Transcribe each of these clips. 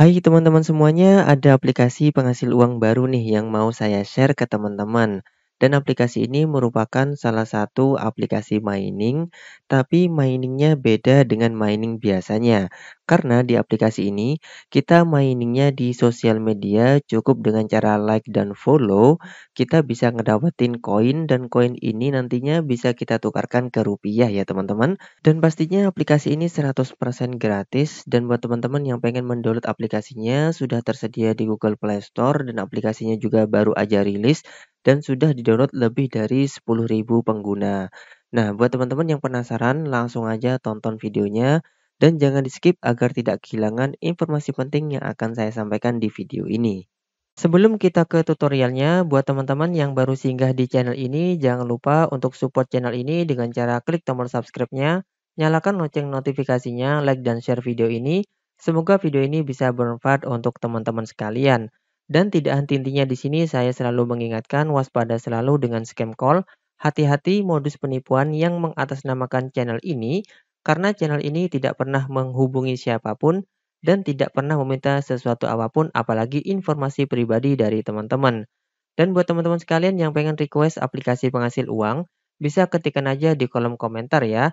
Hai teman-teman semuanya, ada aplikasi penghasil uang baru nih yang mau saya share ke teman-teman. Dan aplikasi ini merupakan salah satu aplikasi mining, tapi miningnya beda dengan mining biasanya. Karena di aplikasi ini, kita miningnya di sosial media cukup dengan cara like dan follow, kita bisa ngedapetin koin dan koin ini nantinya bisa kita tukarkan ke rupiah ya teman-teman. Dan pastinya aplikasi ini 100% gratis dan buat teman-teman yang pengen mendownload aplikasinya sudah tersedia di Google Play Store dan aplikasinya juga baru aja rilis dan sudah didownload lebih dari 10.000 pengguna. Nah, buat teman-teman yang penasaran, langsung aja tonton videonya dan jangan di-skip agar tidak kehilangan informasi penting yang akan saya sampaikan di video ini. Sebelum kita ke tutorialnya, buat teman-teman yang baru singgah di channel ini, jangan lupa untuk support channel ini dengan cara klik tombol subscribe-nya, nyalakan lonceng notifikasinya, like dan share video ini. Semoga video ini bisa bermanfaat untuk teman-teman sekalian. Dan tidak henti-hentinya di sini saya selalu mengingatkan waspada selalu dengan scam call, hati-hati modus penipuan yang mengatasnamakan channel ini karena channel ini tidak pernah menghubungi siapapun dan tidak pernah meminta sesuatu apapun apalagi informasi pribadi dari teman-teman. Dan buat teman-teman sekalian yang pengen request aplikasi penghasil uang, bisa ketikkan aja di kolom komentar ya.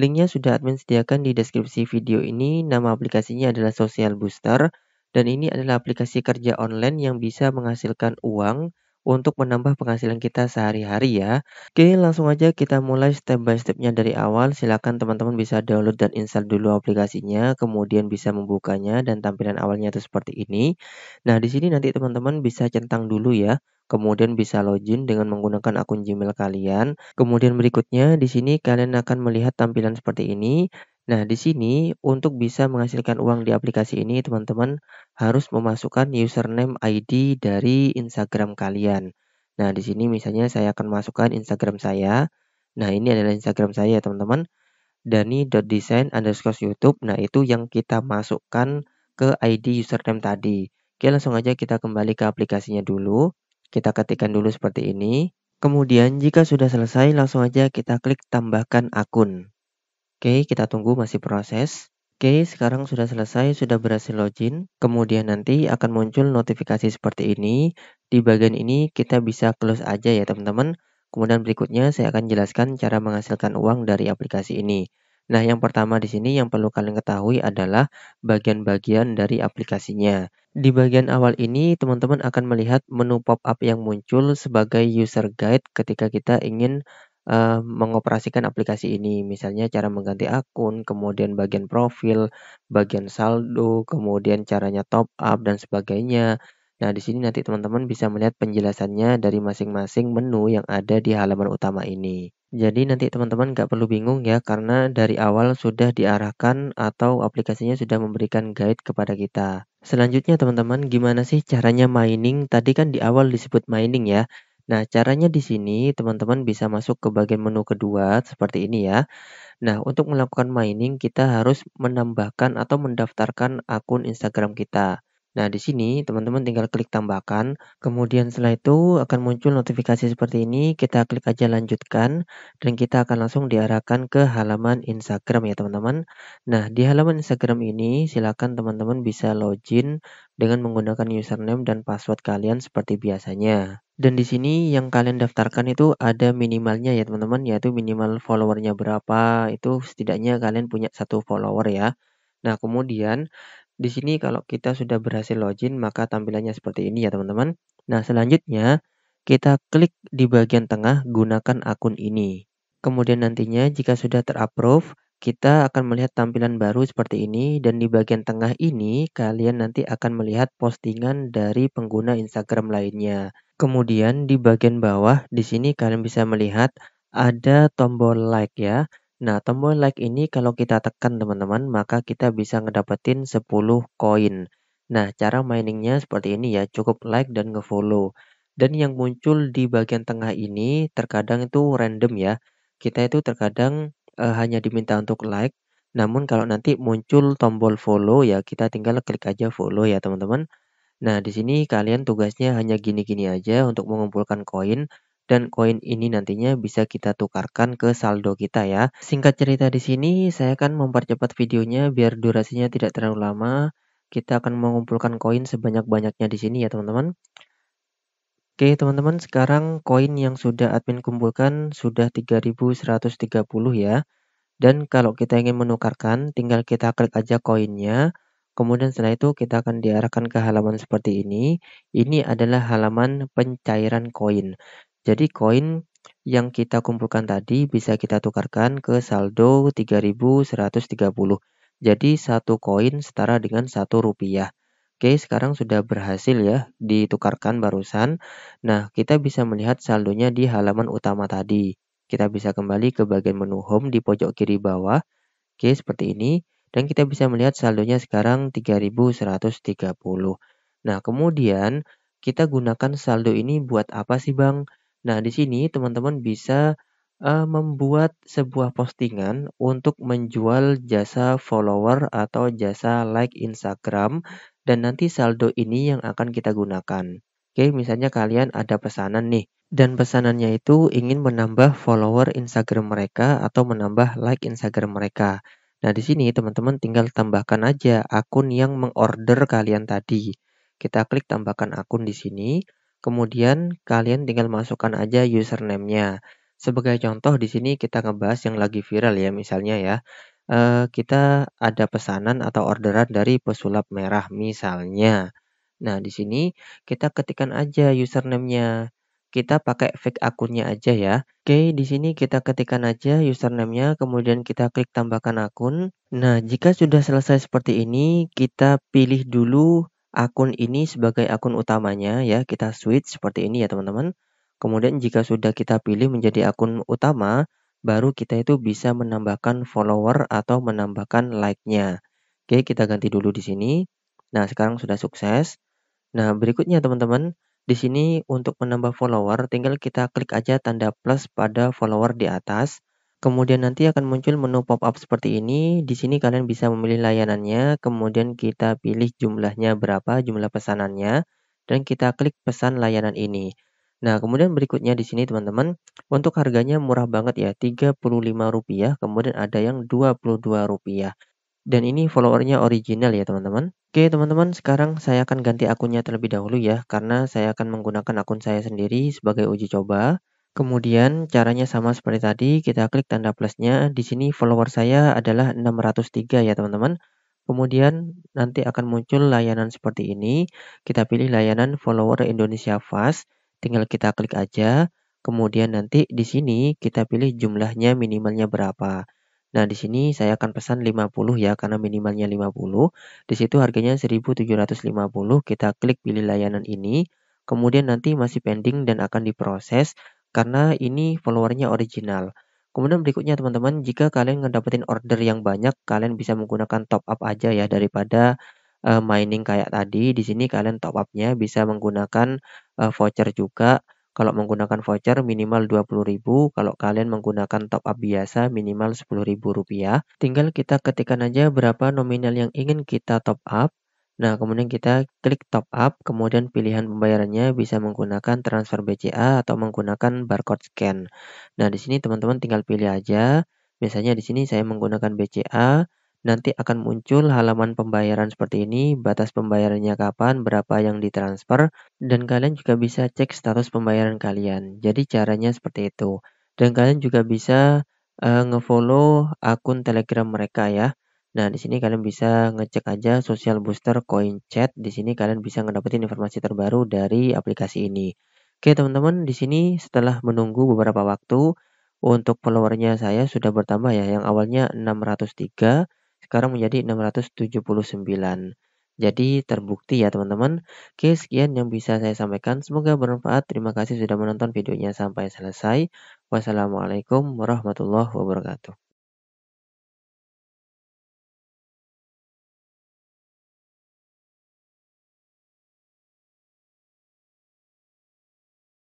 Linknya sudah admin sediakan di deskripsi video ini. Nama aplikasinya adalah Social Booster dan ini adalah aplikasi kerja online yang bisa menghasilkan uang untuk menambah penghasilan kita sehari-hari ya. Oke, langsung aja kita mulai step by stepnya dari awal. Silahkan teman-teman bisa download dan install dulu aplikasinya, kemudian bisa membukanya dan tampilan awalnya itu seperti ini. Nah, di sini nanti teman-teman bisa centang dulu ya kemudian bisa login dengan menggunakan akun Gmail kalian. Kemudian berikutnya di sini kalian akan melihat tampilan seperti ini. Nah, di sini untuk bisa menghasilkan uang di aplikasi ini, teman-teman harus memasukkan username ID dari Instagram kalian. Nah, di sini misalnya saya akan masukkan Instagram saya. Nah, ini adalah Instagram saya, teman-teman. Dani.design underscore YouTube. Nah, itu yang kita masukkan ke ID username tadi. Oke, langsung aja kita kembali ke aplikasinya dulu. Kita ketikkan dulu seperti ini. Kemudian, jika sudah selesai, langsung aja kita klik tambahkan akun. Oke, kita tunggu masih proses. Oke, sekarang sudah selesai, sudah berhasil login. Kemudian nanti akan muncul notifikasi seperti ini. Di bagian ini kita bisa close aja ya teman-teman. Kemudian berikutnya saya akan jelaskan cara menghasilkan uang dari aplikasi ini. Nah, yang pertama di sini yang perlu kalian ketahui adalah bagian-bagian dari aplikasinya. Di bagian awal ini, teman-teman akan melihat menu pop-up yang muncul sebagai user guide ketika kita ingin uh, mengoperasikan aplikasi ini. Misalnya cara mengganti akun, kemudian bagian profil, bagian saldo, kemudian caranya top up dan sebagainya. Nah, di sini nanti teman-teman bisa melihat penjelasannya dari masing-masing menu yang ada di halaman utama ini. Jadi nanti teman-teman nggak perlu bingung ya karena dari awal sudah diarahkan atau aplikasinya sudah memberikan guide kepada kita. Selanjutnya teman-teman gimana sih caranya mining? Tadi kan di awal disebut mining ya. Nah, caranya di sini teman-teman bisa masuk ke bagian menu kedua seperti ini ya. Nah, untuk melakukan mining kita harus menambahkan atau mendaftarkan akun Instagram kita. Nah, di sini teman-teman tinggal klik tambahkan, kemudian setelah itu akan muncul notifikasi seperti ini, kita klik aja lanjutkan, dan kita akan langsung diarahkan ke halaman Instagram ya teman-teman. Nah, di halaman Instagram ini silakan teman-teman bisa login dengan menggunakan username dan password kalian seperti biasanya. Dan di sini yang kalian daftarkan itu ada minimalnya ya teman-teman, yaitu minimal followernya berapa, itu setidaknya kalian punya satu follower ya. Nah, kemudian di sini kalau kita sudah berhasil login, maka tampilannya seperti ini ya teman-teman. Nah, selanjutnya kita klik di bagian tengah gunakan akun ini. Kemudian nantinya jika sudah terapprove, kita akan melihat tampilan baru seperti ini dan di bagian tengah ini kalian nanti akan melihat postingan dari pengguna Instagram lainnya. Kemudian di bagian bawah di sini kalian bisa melihat ada tombol like ya. Nah, tombol like ini kalau kita tekan teman-teman, maka kita bisa ngedapetin 10 koin. Nah, cara miningnya seperti ini ya, cukup like dan ngefollow. Dan yang muncul di bagian tengah ini terkadang itu random ya. Kita itu terkadang eh, hanya diminta untuk like, namun kalau nanti muncul tombol follow ya, kita tinggal klik aja follow ya teman-teman. Nah, di sini kalian tugasnya hanya gini-gini aja untuk mengumpulkan koin dan koin ini nantinya bisa kita tukarkan ke saldo kita ya. Singkat cerita di sini saya akan mempercepat videonya biar durasinya tidak terlalu lama. Kita akan mengumpulkan koin sebanyak-banyaknya di sini ya teman-teman. Oke teman-teman sekarang koin yang sudah admin kumpulkan sudah 3130 ya. Dan kalau kita ingin menukarkan tinggal kita klik aja koinnya. Kemudian setelah itu kita akan diarahkan ke halaman seperti ini. Ini adalah halaman pencairan koin. Jadi koin yang kita kumpulkan tadi bisa kita tukarkan ke saldo 3130. Jadi satu koin setara dengan satu rupiah. Oke, sekarang sudah berhasil ya ditukarkan barusan. Nah, kita bisa melihat saldonya di halaman utama tadi. Kita bisa kembali ke bagian menu home di pojok kiri bawah. Oke, seperti ini. Dan kita bisa melihat saldonya sekarang 3130. Nah, kemudian kita gunakan saldo ini buat apa sih Bang? Nah, di sini teman-teman bisa uh, membuat sebuah postingan untuk menjual jasa follower atau jasa like Instagram dan nanti saldo ini yang akan kita gunakan. Oke, misalnya kalian ada pesanan nih dan pesanannya itu ingin menambah follower Instagram mereka atau menambah like Instagram mereka. Nah, di sini teman-teman tinggal tambahkan aja akun yang mengorder kalian tadi. Kita klik tambahkan akun di sini. Kemudian kalian tinggal masukkan aja username-nya. Sebagai contoh di sini kita ngebahas yang lagi viral ya misalnya ya. Eh, kita ada pesanan atau orderan dari pesulap merah misalnya. Nah, di sini kita ketikkan aja username-nya kita pakai fake akunnya aja ya. Oke, di sini kita ketikkan aja username-nya, kemudian kita klik tambahkan akun. Nah, jika sudah selesai seperti ini, kita pilih dulu akun ini sebagai akun utamanya ya, kita switch seperti ini ya teman-teman. Kemudian jika sudah kita pilih menjadi akun utama, baru kita itu bisa menambahkan follower atau menambahkan like-nya. Oke, kita ganti dulu di sini. Nah, sekarang sudah sukses. Nah, berikutnya teman-teman, di sini untuk menambah follower, tinggal kita klik aja tanda plus pada follower di atas. Kemudian nanti akan muncul menu pop-up seperti ini. Di sini kalian bisa memilih layanannya, kemudian kita pilih jumlahnya berapa, jumlah pesanannya, dan kita klik pesan layanan ini. Nah, kemudian berikutnya di sini teman-teman, untuk harganya murah banget ya, Rp35, kemudian ada yang Rp22. Dan ini followernya original ya teman-teman. Oke teman-teman, sekarang saya akan ganti akunnya terlebih dahulu ya, karena saya akan menggunakan akun saya sendiri sebagai uji coba. Kemudian caranya sama seperti tadi, kita klik tanda plusnya. Di sini follower saya adalah 603 ya teman-teman. Kemudian nanti akan muncul layanan seperti ini. Kita pilih layanan follower Indonesia Fast. Tinggal kita klik aja. Kemudian nanti di sini kita pilih jumlahnya minimalnya berapa. Nah, di sini saya akan pesan 50 ya, karena minimalnya 50. Di situ harganya 1750, kita klik pilih layanan ini. Kemudian nanti masih pending dan akan diproses karena ini followernya original. Kemudian berikutnya teman-teman, jika kalian ngedapetin order yang banyak, kalian bisa menggunakan top up aja ya daripada uh, mining kayak tadi. Di sini kalian top upnya bisa menggunakan uh, voucher juga. Kalau menggunakan voucher minimal 20.000, kalau kalian menggunakan top up biasa minimal 10.000 rupiah. Tinggal kita ketikkan aja berapa nominal yang ingin kita top up. Nah, kemudian kita klik top up, kemudian pilihan pembayarannya bisa menggunakan transfer BCA atau menggunakan barcode scan. Nah, di sini teman-teman tinggal pilih aja. Biasanya di sini saya menggunakan BCA, nanti akan muncul halaman pembayaran seperti ini, batas pembayarannya kapan, berapa yang ditransfer, dan kalian juga bisa cek status pembayaran kalian. Jadi caranya seperti itu. Dan kalian juga bisa uh, ngefollow akun Telegram mereka ya. Nah, di sini kalian bisa ngecek aja Social Booster Coin Chat. Di sini kalian bisa ngedapetin informasi terbaru dari aplikasi ini. Oke, teman-teman, di sini setelah menunggu beberapa waktu untuk followernya saya sudah bertambah ya, yang awalnya 603 sekarang menjadi 679. Jadi terbukti ya teman-teman. Oke, sekian yang bisa saya sampaikan. Semoga bermanfaat. Terima kasih sudah menonton videonya sampai selesai. Wassalamualaikum warahmatullahi wabarakatuh.